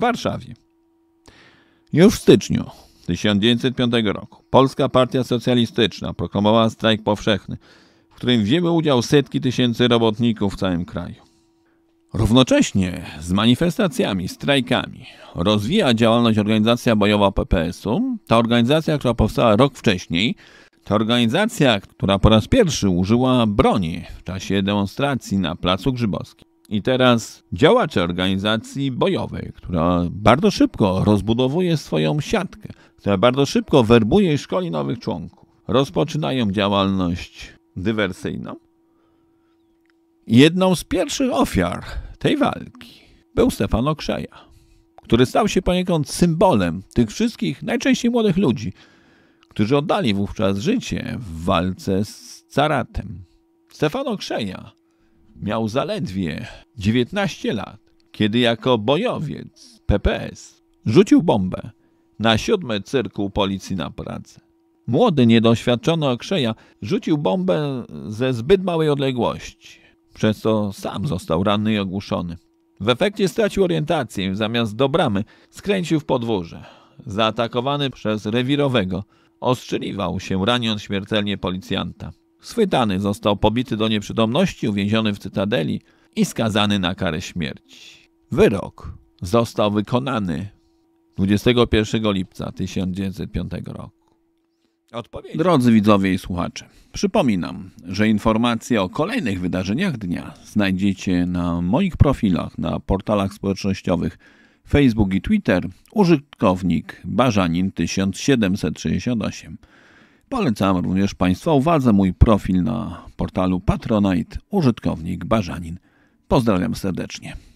Warszawie. Już w styczniu 1905 roku Polska Partia Socjalistyczna proklamowała strajk powszechny, w którym wzięły udział setki tysięcy robotników w całym kraju. Równocześnie z manifestacjami, strajkami rozwija działalność organizacja bojowa PPS-u. Ta organizacja, która powstała rok wcześniej, to organizacja, która po raz pierwszy użyła broni w czasie demonstracji na Placu Grzybowskim. I teraz działacze organizacji bojowej, która bardzo szybko rozbudowuje swoją siatkę, która bardzo szybko werbuje i szkoli nowych członków, rozpoczynają działalność dywersyjną. Jedną z pierwszych ofiar tej walki był Stefan Okrzeja, który stał się poniekąd symbolem tych wszystkich, najczęściej młodych ludzi, którzy oddali wówczas życie w walce z caratem. Stefan Okrzeja miał zaledwie 19 lat, kiedy jako bojowiec PPS rzucił bombę na siódmy cyrkuł policji na pracę. Młody, niedoświadczony Okrzeja rzucił bombę ze zbyt małej odległości, przez co sam został ranny i ogłuszony. W efekcie stracił orientację i zamiast do bramy skręcił w podwórze. Zaatakowany przez rewirowego, ostrzeliwał się, raniąc śmiertelnie policjanta. Schwytany został pobity do nieprzytomności, uwięziony w cytadeli i skazany na karę śmierci. Wyrok został wykonany 21 lipca 1905 roku. Odpowiedź. Drodzy widzowie i słuchacze, przypominam, że informacje o kolejnych wydarzeniach dnia znajdziecie na moich profilach na portalach społecznościowych Facebook i Twitter użytkownik Barzanin1768. Polecam również Państwa uwadze mój profil na portalu Patronite, użytkownik Barzanin. Pozdrawiam serdecznie.